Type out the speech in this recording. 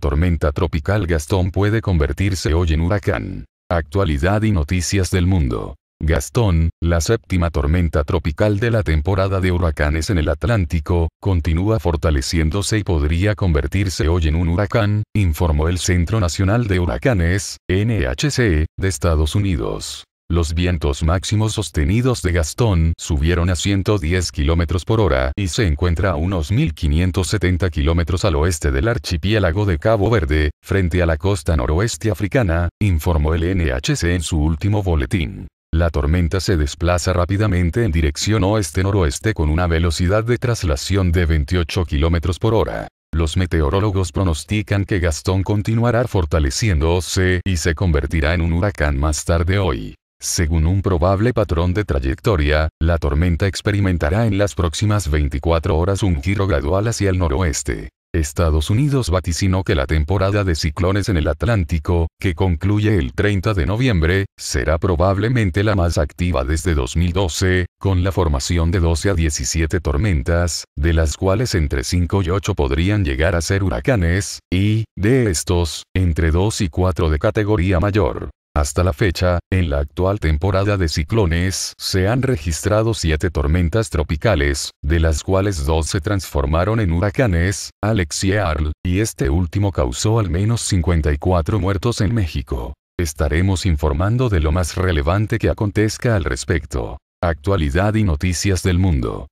tormenta tropical Gastón puede convertirse hoy en huracán. Actualidad y noticias del mundo. Gastón, la séptima tormenta tropical de la temporada de huracanes en el Atlántico, continúa fortaleciéndose y podría convertirse hoy en un huracán, informó el Centro Nacional de Huracanes, NHC, de Estados Unidos. Los vientos máximos sostenidos de Gastón subieron a 110 km por hora y se encuentra a unos 1570 km al oeste del archipiélago de Cabo Verde, frente a la costa noroeste africana, informó el NHC en su último boletín. La tormenta se desplaza rápidamente en dirección oeste-noroeste con una velocidad de traslación de 28 km por hora. Los meteorólogos pronostican que Gastón continuará fortaleciéndose y se convertirá en un huracán más tarde hoy. Según un probable patrón de trayectoria, la tormenta experimentará en las próximas 24 horas un giro gradual hacia el noroeste. Estados Unidos vaticinó que la temporada de ciclones en el Atlántico, que concluye el 30 de noviembre, será probablemente la más activa desde 2012, con la formación de 12 a 17 tormentas, de las cuales entre 5 y 8 podrían llegar a ser huracanes, y, de estos, entre 2 y 4 de categoría mayor. Hasta la fecha, en la actual temporada de ciclones, se han registrado siete tormentas tropicales, de las cuales dos se transformaron en huracanes, Alex y y este último causó al menos 54 muertos en México. Estaremos informando de lo más relevante que acontezca al respecto. Actualidad y noticias del mundo.